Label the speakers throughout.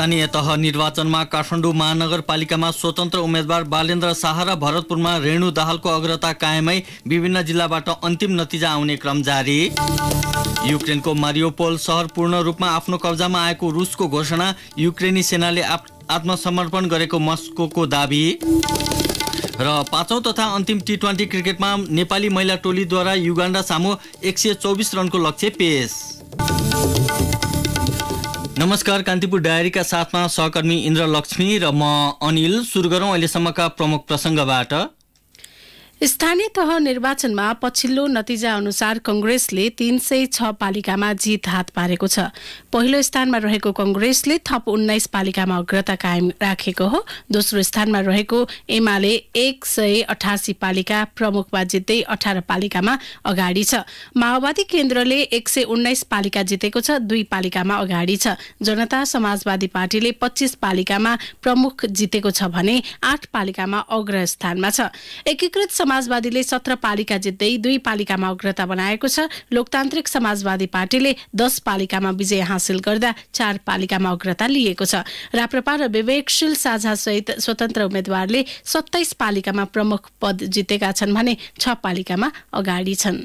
Speaker 1: स्थानीय तह निर्वाचनमा काठमाडौँ महानगरपालिकामा स्वतन्त्र उम्मेद्वार बालेन्द्र शाह र भरतपुरमा रेणु दाहालको अग्रता कायमै विभिन्न जिल्लाबाट अन्तिम नतिजा आउने क्रम जारी युक्रेनको मारियोपोल सहर पूर्ण रूपमा आफ्नो कब्जामा आएको रुसको घोषणा युक्रेनी सेनाले आत्मसमर्पण गरेको मस्को दावी र पाँचौँ तथा अन्तिम टी ट्वेन्टी क्रिकेटमा नेपाली महिला टोलीद्वारा युगाण्डा सामु एक सय चौबिस रनको लक्ष्य पेश नमस्कार कान्तिपुर डायरीका साथमा सहकर्मी इन्द्रलक्ष्मी र म अनिल सुरु गरौँ अहिलेसम्मका प्रमुख प्रसङ्गबाट
Speaker 2: स्थानीय तह निर्वाचनमा पछिल्लो नतिजा अनुसार कंग्रेसले तीन सय छ पालिकामा जित हात पारेको छ पहिलो स्थानमा रहेको कंग्रेसले थप उन्नाइस पालिकामा अग्रता कायम राखेको हो दोस्रो स्थानमा रहेको एमाले एक सय अठासी पालिका प्रमुखमा जित्दै अठार पालिकामा अगाडि छ माओवादी केन्द्रले एक सय उन्नाइस पालिका जितेको छ दुई पालिकामा अगाडि छ जनता समाजवादी पार्टीले पच्चिस पालिकामा प्रमुख जितेको छ भने आठ पालिकामा अग्र स्थानमा छ एकीकृत समाजवादीले सत्र पालिका जित्दै दुई पालिकामा अग्रता बनाएको छ लोकतान्त्रिक समाजवादी पार्टीले दस पालिकामा विजय हासिल गर्दा चार पालिकामा अग्रता लिएको छ राप्रपा र विवेकशील साझा सहित स्वतन्त्र उम्मेद्वारले सत्ताइस पालिकामा प्रमुख पद जितेका छन् भने छ पालिकामा अगाडि छन्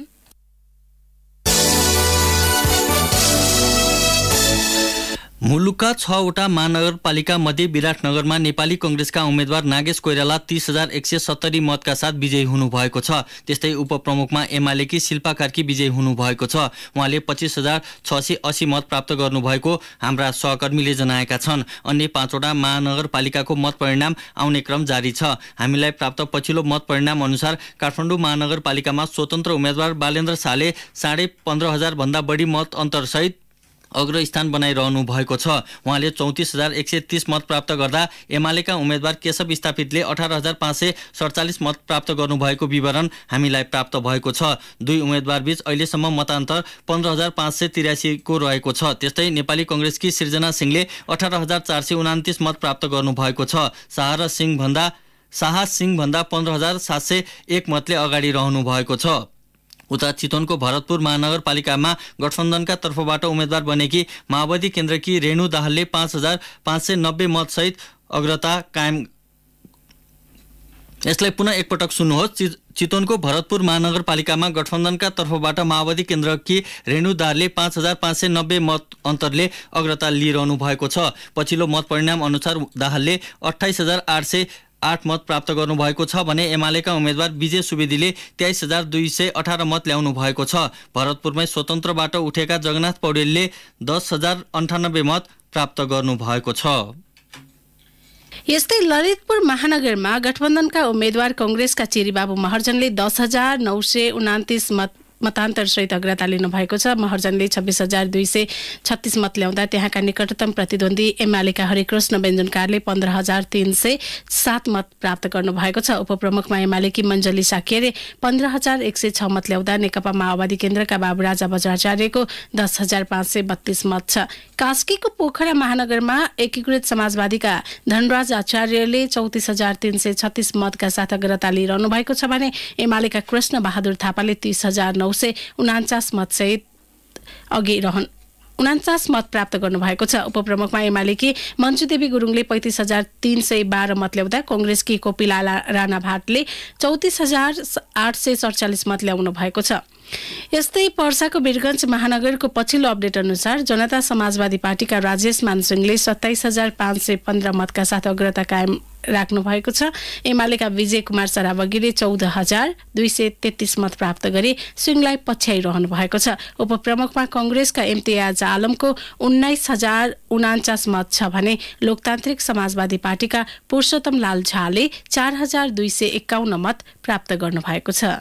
Speaker 1: मुलुकका छवटा महानगरपालिका मध्ये विराटनगरमा नेपाली कङ्ग्रेसका उम्मेद्वार नागेश कोइराला तीस हजार एक सय सत्तरी मतका साथ विजयी हुनुभएको छ त्यस्तै उपप्रमुखमा एमालेकी शिल्पा कार्की विजयी हुनुभएको छ उहाँले पच्चिस हजार छ सय अस्सी मत प्राप्त गर्नुभएको हाम्रा सहकर्मीले जनाएका छन् अन्य पाँचवटा महानगरपालिकाको मतपरिणाम आउने क्रम जारी छ हामीलाई प्राप्त पछिल्लो मत अनुसार काठमाडौँ महानगरपालिकामा स्वतन्त्र उम्मेद्वार बालेन्द्र शाहले साढे पन्ध्र हजारभन्दा बढी मत अन्तरसहित अग्र अग्रस्थान बनाइरहनु भएको छ उहाँले चौतिस हजार एक सय तिस मत प्राप्त गर्दा एमालेका उम्मेद्वार केशव स्थापितले अठार हजार पाँच सय सडचालिस मत प्राप्त गर्नुभएको विवरण हामीलाई प्राप्त भएको छ दुई उम्मेद्वारबीच अहिलेसम्म मतान्तर पन्ध्र हजार पाँच सय तिरासीको रहेको छ त्यस्तै नेपाली कङ्ग्रेसकी सृजना सिंहले अठार हजार चार सय उनातिस मत प्राप्त गर्नुभएको छ शाह र सिंहभन्दा शाह सिंहभन्दा पन्ध्र हजार सात सय एक मतले अगाडि रहनु भएको छ उता चितवनको भरतपुर महानगरपालिकामा गठबन्धनका तर्फबाट उम्मेद्वार बनेकी माओवादी केन्द्रकी रेणु दाहालले पाँच हजार पाँच सय नब्बे मतसहित अग्रता कायम यसलाई पुनः एकपटक सुन्नुहोस् चितवनको भरतपुर महानगरपालिकामा गठबन्धनका तर्फबाट माओवादी केन्द्रकी रेणु दाहालले पाँच हजार पाँच सय नब्बे मत अन्तरले अग्रता लिइरहनु भएको छ पछिल्लो मतपरिणाम अनुसार दाहालले अठाइस हजार आठ सय आठ मत प्राप्त गर्नुभएको छ भने एमालेका उम्मेद्वार विजय सुवेदीले तेइस हजार दुई सय अठार मत ल्याउनु भएको छ भरतपुरमै स्वतन्त्रबाट उठेका जगन्नाथ पौडेलले दस हजार अन्ठानब्बे मत प्राप्त गर्नुभएको छ
Speaker 2: यस्तै ललितपुर महानगरमा गठबन्धनका उम्मेद्वार कङ्ग्रेसका चेरीबाबु महर्जनले दस हजार नौ सय उनातिस मत मतान्तर सहित अग्रता लिनुभएको छ महर्जनले छब्बिस हजार दुई सय छत्तिस मत ल्याउँदा त्यहाँका निकटतम प्रतिद्वन्दी एमालेका हरिकृष्ण व्यञ्जनकारले पन्ध्र हजार तिन सय सात मत प्राप्त गर्नुभएको छ उपप्रमुखमा एमालेकी मञ्जली साकेले पन्ध्र हजार एक सय छ मत ल्याउँदा नेकपा माओवादी केन्द्रका बाबु राजा बज्राचार्यको दस हजार पाँच सय बत्तीस मत छ कास्कीको पोखरा महानगरमा एकीकृत समाजवादीका धनराज आचार्यले चौतिस हजार तिन सय छत्तिस मतका साथ अग्रता लिइरहनु भएको छ भने एमालेका कृष्ण बहादुर थापाले तीस हजार नौ सय मत सहित अघि रहन् उनान्चास मत प्राप्त गर्नुभएको छ उपप्रमुखमा एमालेकी मन्जुदेवी गुरुङले पैँतिस हजार तिन सय बाह्र मत ल्याउँदा कङ्ग्रेसकी कोपिला राणा भाटले चौतिस हजार आठ सय सडचालिस मत ल्याउनु भएको छ यस्तै पर्साको वीरगञ्ज महानगरको पछिल्लो अपडेट अनुसार जनता समाजवादी पार्टीका राजेश मानसिंहले सत्ताइस हजार पाँच सय पन्ध्र मतका साथ अग्रता कायम राख्नु भएको छ एमालेका विजय कुमार सरावगीले चौध हजार दुई सय तेत्तिस मत प्राप्त गरी सिंहलाई पछ्याइरहनु भएको छ उपप्रमुखमा कङ्ग्रेसका इम्तियाज आलमको उन्नाइस हजार उनान्चास मत छ भने लोकतान्त्रिक समाजवादी पार्टीका पुरुषोत्तम लाल झाले चार हजार दुई सय एकाउन्न मत प्राप्त गर्नुभएको छ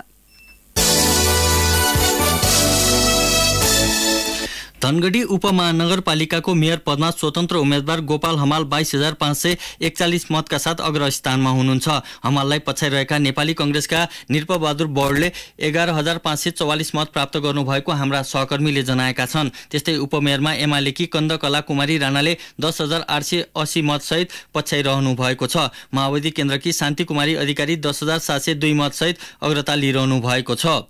Speaker 1: धनगढी उपमहानगरपालिकाको मेयर पदमा स्वतन्त्र उम्मेद्वार गोपाल हमाल बाइस हजार पाँच सय एकचालिस मतका साथ अग्रस्थानमा हुनुहुन्छ हमाललाई पछ्याइरहेका नेपाली कङ्ग्रेसका निरपबहादुर बौडले एघार हजार पाँच सय चौवालिस मत प्राप्त गर्नुभएको हाम्रा सहकर्मीले जनाएका छन् त्यस्तै उपमेयरमा एमालेकी कन्दकला कुमारी राणाले दस हजार आठ सय असी मतसहित पछ्याइरहनु भएको छ माओवादी केन्द्रकी शान्ति कुमारी अधिकारी दस हजार सात सय दुई मतसहित अग्रता लिइरहनु भएको छ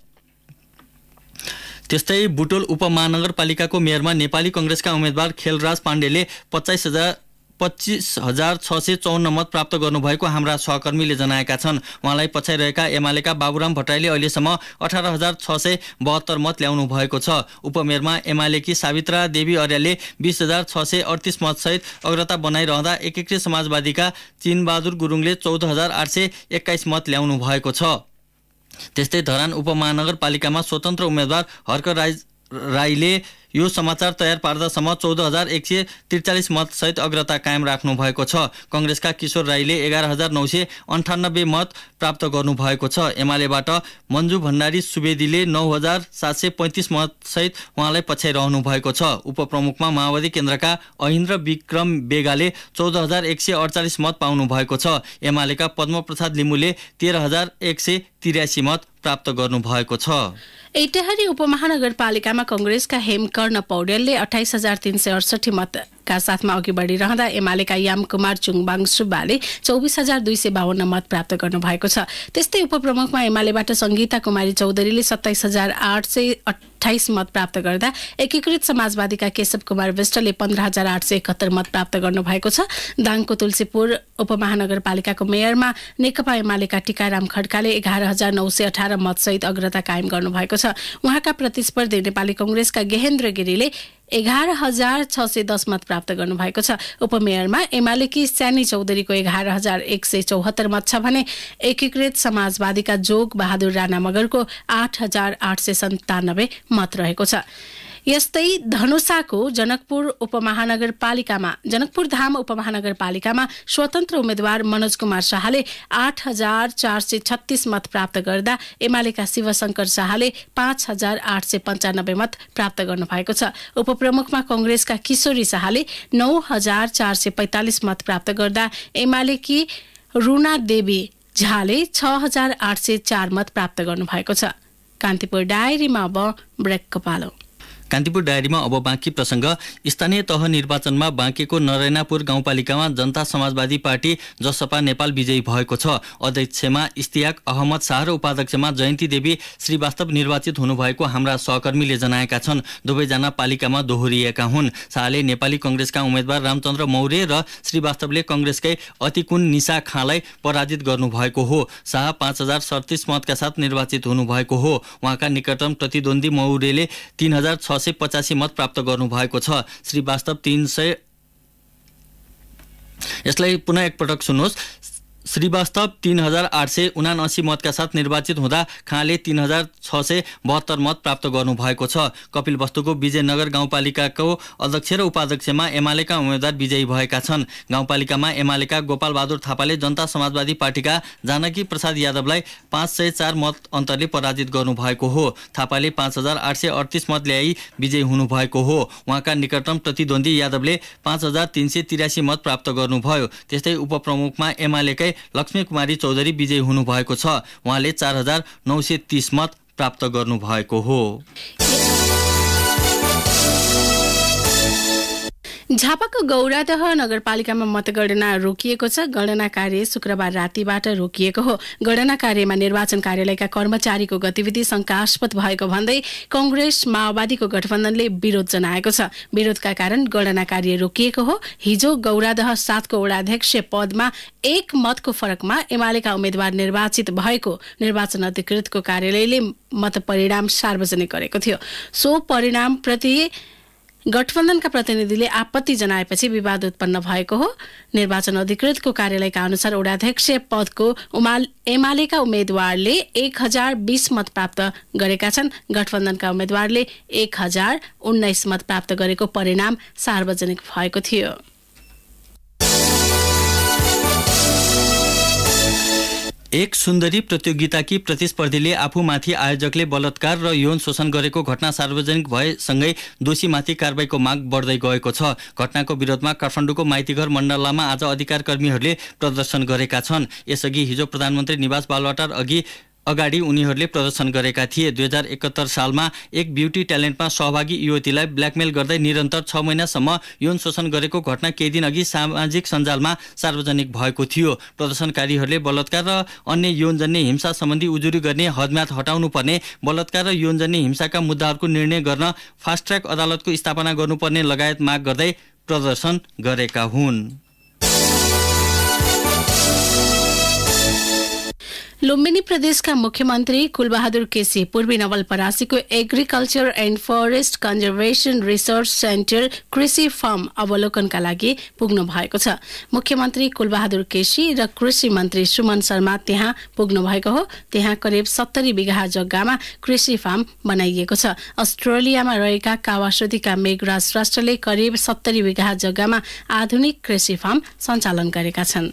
Speaker 1: त्यस्तै बुटोल उपमहानगरपालिकाको मेयरमा नेपाली कङ्ग्रेसका उम्मेद्वार खेलराज पाण्डेले पच्चाइस हजार पच्चिस हजार छ सय चौन्न मत प्राप्त गर्नुभएको हाम्रा सहकर्मीले जनाएका छन् उहाँलाई पछ्याइरहेका एमालेका बाबुराम भट्टराईले अहिलेसम्म अठार हजार छ सय बहत्तर मत ल्याउनु भएको छ उपमेयरमा एमालेकी सावित्रा देवी अर्यालले बिस हजार छ सय अडतिस मतसहित अग्रता बनाइरहँदा एकीकृत समाजवादीका चिनबहादुर गुरुङले चौध हजार आठ सय एक्काइस मत ल्याउनु भएको छ त्यस्तै धरान उपमहानगरपालिकामा स्वतन्त्र उम्मेद्वार हर्क राई राईले यो समाचार तयार पार्दासम्म चौध हजार एक सय त्रिचालिस मतसहित अग्रता कायम राख्नु भएको छ कङ्ग्रेसका किशोर राईले एघार हजार नौ सय अन्ठानब्बे मत प्राप्त गर्नुभएको छ एमालेबाट मन्जु भण्डारी सुवेदीले नौ हजार सात सय पैँतिस मतसहित उहाँलाई पछ्याइरहनु भएको छ उपप्रमुखमा माओवादी केन्द्रका अहिन्द्र विक्रम बेगाले चौध हजार एक सय अडचालिस मत पाउनु भएको छ एमालेका पद्मप्रसाद लिम्बूले तेह्र हजार एक सय त्रियासी मत प्राप्त भएको छ
Speaker 2: एटहरी उपमहानगरपालिकामा कङ्ग्रेसका हेमकर्ण पौडेलले अठाइस हजार तिन सय अडसठी मत का साथमा अघि बढिरहँदा एमालेका यामकुमार चुङबाङ सुब्बाले चौबिस हजार दुई सय बाहन्न मत प्राप्त गर्नुभएको छ त्यस्तै उपप्रमुखमा एमालेबाट सङ्गीता कुमारी चौधरीले सत्ताइस हजार आठ सय अठाइस मत प्राप्त गर्दा एकीकृत समाजवादीका केशव कुमार विष्टले पन्ध्र हजार आठ सय एकहत्तर मत प्राप्त गर्नुभएको छ दाङको तुलसीपुर उपमहानगरपालिकाको मेयरमा नेकपा एमालेका टिकाराम खड्काले एघार हजार नौ सय अठार मतसहित अग्रता कायम गर्नुभएको छ उहाँका प्रतिस्पर्धी नेपाली कङ्ग्रेसका गेहेन्द्र गिरीले एघार हजार छ सय दस मत प्राप्त गर्नुभएको छ उपमेयरमा एमालेकी स्यानी चौधरीको एघार हजार एक सय चौहत्तर मत छ भने एकीकृत समाजवादीका जोग बहादुर राणा मगरको आठ हजार आठ सय सन्तानब्बे मत रहेको छ यस्तै धनुषाको जनकपुर उपमहानगरपालिकामा जनकपुर धाम उपमहानगरपालिकामा स्वतन्त्र उम्मेद्वार मनोज कुमार शाहले आठ हजार चार सय छत्तिस मत प्राप्त गर्दा एमालेका शिवशंकर शाहले पाँच हजार आठ सय पन्चानब्बे मत प्राप्त गर्नु भएको छ उपप्रमुखमा कंग्रेसका किशोरी शाहले नौ हजार चार सय मत प्राप्त गर्दा एमालेकी रुना देवी झाले छ हजार आठ सय चार मत प्राप्त गर्नुभएको छ कान्तिपुर डायरीमा अब ब्रेकको पालो
Speaker 1: कान्तिपुर डायरीमा अब बाँकी प्रसङ्ग स्थानीय तह निर्वाचनमा बाँकेको नरेनापुर गाउँपालिकामा जनता समाजवादी पार्टी जसपा नेपाल विजयी भएको छ अध्यक्षमा इस्तियाक अहमद शाह र उपाध्यक्षमा जयन्ती देवी श्रीवास्तव निर्वाचित हुनुभएको हाम्रा सहकर्मीले जनाएका छन् दुवैजना पालिकामा दोहोरिएका हुन् शाहले नेपाली कङ्ग्रेसका उम्मेद्वार रामचन्द्र मौर्य र श्रीवास्तवले कङ्ग्रेसकै अतिकुन निशा खाँलाई पराजित गर्नुभएको हो शाह पाँच हजार सडतिस मतका साथ निर्वाचित हुनुभएको हो उहाँका निकटतम प्रतिद्वन्दी मौर्यले तिन हजार छ सय पचासी मत प्राप्त गर्नुभएको छ श्रीवास्तव तिन सय यसलाई पुनः एकपटक सुन्नुहोस् श्रीवास्तव तीन हजार आठ सय उनासी मतका साथ निर्वाचित हुँदा खाँले तीन हजार छ सय बहत्तर मत प्राप्त गर्नुभएको छ कपिल वस्तुको विजयनगर गाउँपालिकाको अध्यक्ष र उपाध्यक्षमा एमालेका उम्मेद्वार विजयी भएका छन् गाउँपालिकामा एमालेका गोपालबहादुर थापाले जनता समाजवादी पार्टीका जानकी प्रसाद यादवलाई पाँच सय चार मत अन्तरले पराजित गर्नुभएको हो थापाले पाँच हजार आठ सय अडतिस मत ल्याई विजयी हुनुभएको हो उहाँका निकटतम प्रतिद्वन्दी यादवले पाँच हजार तिन सय तिरासी मत प्राप्त गर्नुभयो त्यस्तै उपप्रमुखमा एमालेकै लक्ष्मी कुमारी चौधरी विजयी हुनुभएको छ उहाँले चार हजार नौ सय मत प्राप्त गर्नुभएको हो
Speaker 2: झापाको गौरादह नगरपालिकामा मतगणना रोकिएको छ गणना कार्य शुक्रबार रातिबाट रोकिएको हो गणना कार्यमा निर्वाचन कार्यालयका कर्मचारीको गतिविधि शंकास्पद भएको भन्दै कंग्रेस माओवादीको गठबन्धनले विरोध जनाएको छ विरोधका कारण गणना कार्य रोकिएको हो हिजो गौरादह सातको वडाध्यक्ष पदमा एक मतको फरकमा एमालेका उम्मेद्वार निर्वाचित भएको निर्वाचन अधिकृतको कार्यालयले मत परिणाम सार्वजनिक गरेको थियो सो परिणामप्रति गठबन्धनका प्रतिनिधिले आपत्ति जनाएपछि विवाद उत्पन्न भएको हो निर्वाचन अधिकृतको कार्यालयका अनुसार उडाध्यक्ष पदको उमाल एमालेका उम्मेद्वारले एक हजार बिस मत प्राप्त गरेका छन् गठबन्धनका उम्मेद्वारले एक हजार उन्नाइस मत प्राप्त गरेको परिणाम सार्वजनिक भएको थियो
Speaker 1: एक सुन्दरी प्रतियोगिताकी प्रतिस्पर्धीले आफूमाथि आयोजकले बलात्कार र यौन शोषण गरेको घटना सार्वजनिक भएसँगै दोषीमाथि कारवाहीको माग बढ्दै गएको छ घटनाको विरोधमा काठमाडौँको माइतीघर मण्डलामा आज अधिकार कर्मीहरूले प्रदर्शन गरेका छन् यसअघि हिजो प्रधानमन्त्री निवास बालवाटार अघि अगाडि उनीहरूले प्रदर्शन गरेका थिए दुई हजार एकहत्तर सालमा एक ब्युटी ट्यालेन्टमा सहभागी युवतीलाई ब्ल्याकमेल गर्दै निरन्तर छ महिनासम्म यौन शोषण गरेको घटना केही दिनअघि सामाजिक सञ्जालमा सार्वजनिक भएको थियो प्रदर्शनकारीहरूले बलात्कार र अन्य यौनजन्य हिंसा सम्बन्धी उजुरी गर्ने हदम्यात हटाउनुपर्ने बलात्कार र यौनजन्य हिंसाका मुद्दाहरूको निर्णय गर्न फास्ट ट्र्याक अदालतको स्थापना गर्नुपर्ने लगायत माग गर्दै प्रदर्शन गरेका हुन्
Speaker 2: लुम्बिनी प्रदेशका मुख्यमन्त्री कुलबहादुर केसी पूर्वी नवलपरासीको agriculture and forest conservation research centre कृषि फार्म अवलोकनका लागि पुग्नु भएको छ मुख्यमन्त्री कुलबहादुर केसी र कृषि मन्त्री सुमन शर्मा त्यहाँ पुग्नु भएको हो त्यहाँ करिब सत्तरी बिघा जग्गामा कृषि फार्म बनाइएको छ अस्ट्रेलियामा रहेका कावासुदीका मेघराज राष्ट्रले करिब सत्तरी बिघा जग्गामा आधुनिक कृषि फार्म सञ्चालन गरेका छन्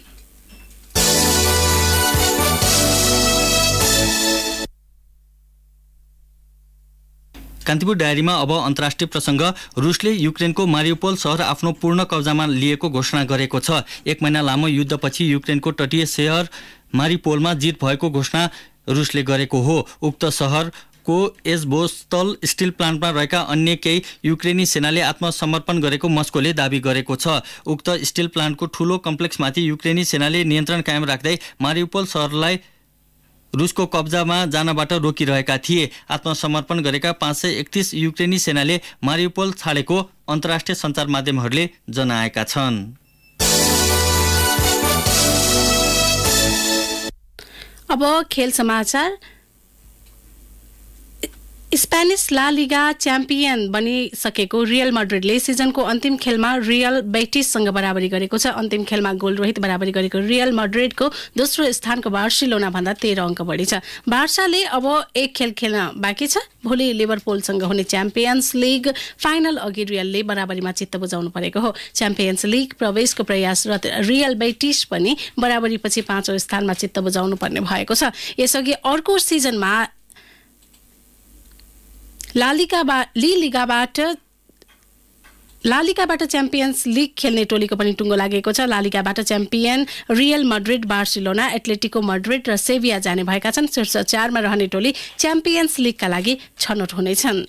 Speaker 1: कान्तिपुर डायरीमा अब अन्तर्राष्ट्रिय प्रसङ्ग रुसले युक्रेनको मारियोपोल सहर आफ्नो पूर्ण कब्जामा लिएको घोषणा गरेको छ एक महिना लामो युद्धपछि युक्रेनको तटीय सहर मारिपोलमा जित भएको घोषणा रुसले गरेको हो उक्त सहर को एजबोस्तल स्टिल प्लान्टमा रहेका अन्य केही युक्रेनी सेनाले आत्मसमर्पण गरेको मस्कोले दावी गरेको छ उक्त स्टिल प्लान्टको ठुलो कम्प्लेक्समाथि युक्रेनी सेनाले नियन्त्रण कायम राख्दै मारियोपोल सहरलाई रुसको कब्जामा जानबाट रोकिरहेका थिए आत्मसमर्पण गरेका पाँच सय एकतिस युक्रेनी सेनाले मारियोपोल छाडेको अन्तर्राष्ट्रिय सञ्चार माध्यमहरूले जनाएका छन्
Speaker 2: अब खेल समाचार स्पेनिस ला लिगा च्याम्पियन बनिसकेको रियल मड्रिडले सिजनको अन्तिम खेलमा रियल बेटिससँग बराबरी गरेको छ अन्तिम खेलमा गोल रोहित बराबरी गरेको रियल मड्रिडको दोस्रो स्थानको बार्सिलोना भन्दा तेह्र अङ्क बढी छ बार्साले अब एक खेल खेल्न बाँकी छ भोलि लिभरपोलसँग हुने च्याम्पियन्स लिग फाइनल अघि रियलले बराबरीमा चित्त बुझाउनु परेको हो च्याम्पियन्स लिग प्रवेशको प्रयासरत रियल बेटिस पनि बराबरीपछि पाँचौँ स्थानमा चित्त बुझाउनु पर्ने भएको छ यसअघि अर्को सिजनमा लालिगाबाट लालिकाबाट च्याम्पियन्स लिग खेल्ने टोलीको पनि टुङ्गो लागेको छ लालिकाबाट champion Real Madrid Barcelona Atletico Madrid र सेभिया जाने भएका छन् शीर्ष चारमा रहने टोली च्याम्पियन्स लिगका लागि छनौट हुनेछन्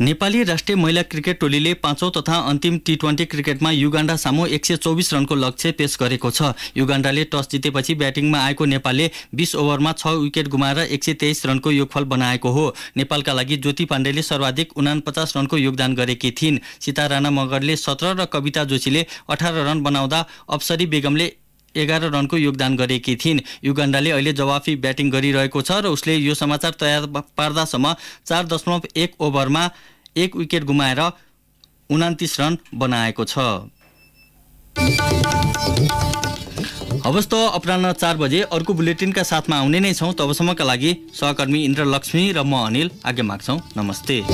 Speaker 1: नेपाली राष्ट्रिय महिला क्रिकेट टोलीले पाँचौं तथा अन्तिम टी ट्वेन्टी क्रिकेटमा युगाण्डा सामु एक सय चौबिस रनको लक्ष्य पेश गरेको छ युगाण्डाले टस जितेपछि ब्याटिङमा आएको नेपालले बीस ओभरमा छ विकेट गुमाएर एक सय तेइस रनको योगफल बनाएको हो नेपालका लागि ज्योति पाण्डेले सर्वाधिक उनापचास रनको योगदान गरेकी थिइन् सीता राणा मगरले सत्र र कविता जोशीले अठार रन बनाउँदा अप्सरी बेगमले एघार रनको योगदान गरेकी थिइन् युगान्डाले अहिले जवाफी ब्याटिङ गरिरहेको छ र उसले यो समाचार तयार पार्दासम्म चार दशमलव एक ओभरमा एक विकेट गुमाएर उनातिस रन बनाएको छ हवस् त अपराह चार बजे अर्को बुलेटिनका साथमा आउने नै छौँ तबसम्मका लागि सहकर्मी इन्द्रलक्ष्मी र म अनिल आज्ञा माग्छौँ नमस्ते